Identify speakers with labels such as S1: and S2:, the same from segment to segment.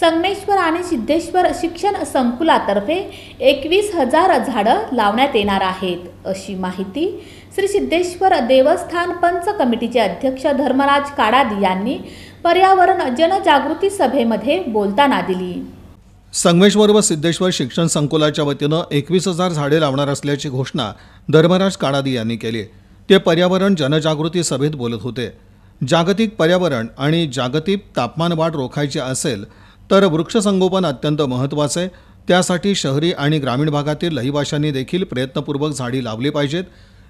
S1: संगमेश्वर आणि सिद्धेश्वर शिक्षण संकुलातर्फे एकवीस हजार झाडं लावण्यात येणार आहेत अशी माहिती श्री सिद्धेश्वर देवस्थान पंच कमिटीचे अध्यक्ष धर्मराज काडादी यांनी पर्यावरण जनजागृती सभेमध्ये बोलताना दिली
S2: संगमेश्वर व सिद्धेश्वर शिक्षण संकुलाच्या वतीनं एकवीस हजार झाडे लावणार असल्याची घोषणा धर्मराज काडादी यांनी केली ते पर्यावरण जनजागृती सभेत बोलत होते जागतिक पर्यावरण आणि जागतिक तापमानवाढ रोखायची असेल तर वृक्षसंगोपन अत्यंत महत्त्वाचं आहे त्यासाठी शहरी आणि ग्रामीण भागातील रहिवाशांनी देखील प्रयत्नपूर्वक झाडी लावली पाहिजेत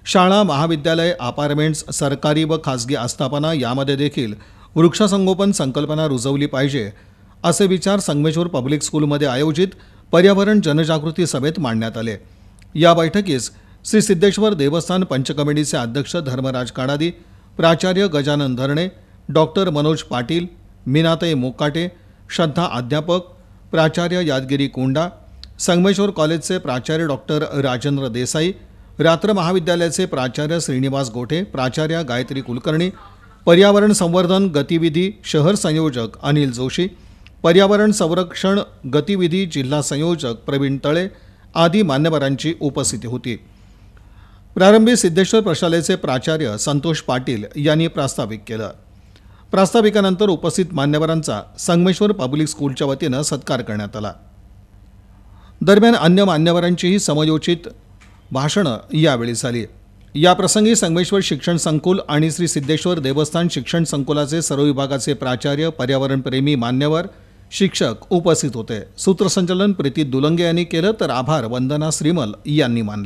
S2: शाळा महाविद्यालय अपार्टमेंट्स सरकारी व खाजगी आस्थापना यामध्ये देखील वृक्षसंगोपन संकल्पना रुजवली पाहिजे असे विचार संगमेश्वर पब्लिक स्कूलमध्ये आयोजित पर्यावरण जनजागृती सभेत मांडण्यात आले या बैठकीस श्री सिद्धेश्वर देवस्थान पंचकमिटीचे अध्यक्ष धर्मराज काडादी प्राचार्य गजानन धरणे डॉक्टर मनोज पाटील मीनाताई मोकाटे श्रद्धा अध्यापक प्राचार्य यादगिरी कोंडा संगमेश्वर कॉलेजचे प्राचार्य डॉक्टर राजेंद्र देसाई रात्र महाविद्यालयाचे प्राचार्य श्रीनिवास गोठे प्राचार्य गायत्री कुलकर्णी पर्यावरण संवर्धन गतिविधी शहर संयोजक अनिल जोशी पर्यावरण संरक्षण गतिविधी जिल्हा संयोजक प्रवीण तळे आदी मान्यवरांची उपस्थिती होती प्रारंभी सिद्धेश्वर प्रशालेचे प्राचार्य संतोष पाटील यांनी प्रास्ताविक केलं प्रास्ताविकानंतर उपस्थित मान्यवरांचा संगमेश्वर पब्लिक स्कूलच्या वतीनं सत्कार करण्यात आला दरम्यान अन्य मान्यवरांचीही समयोचित भाषणं यावेळी झाली याप्रसंगी संगमेश्वर शिक्षण संकुल आणि श्री सिद्धेश्वर देवस्थान शिक्षण संकुलाचे सर्व विभागाचे प्राचार्य पर्यावरणप्रेमी मान्यवर शिक्षक उपस्थित होते सूत्रसंचालन प्रीती दुलंगे यांनी केलं तर आभार वंदना श्रीमल यांनी मानले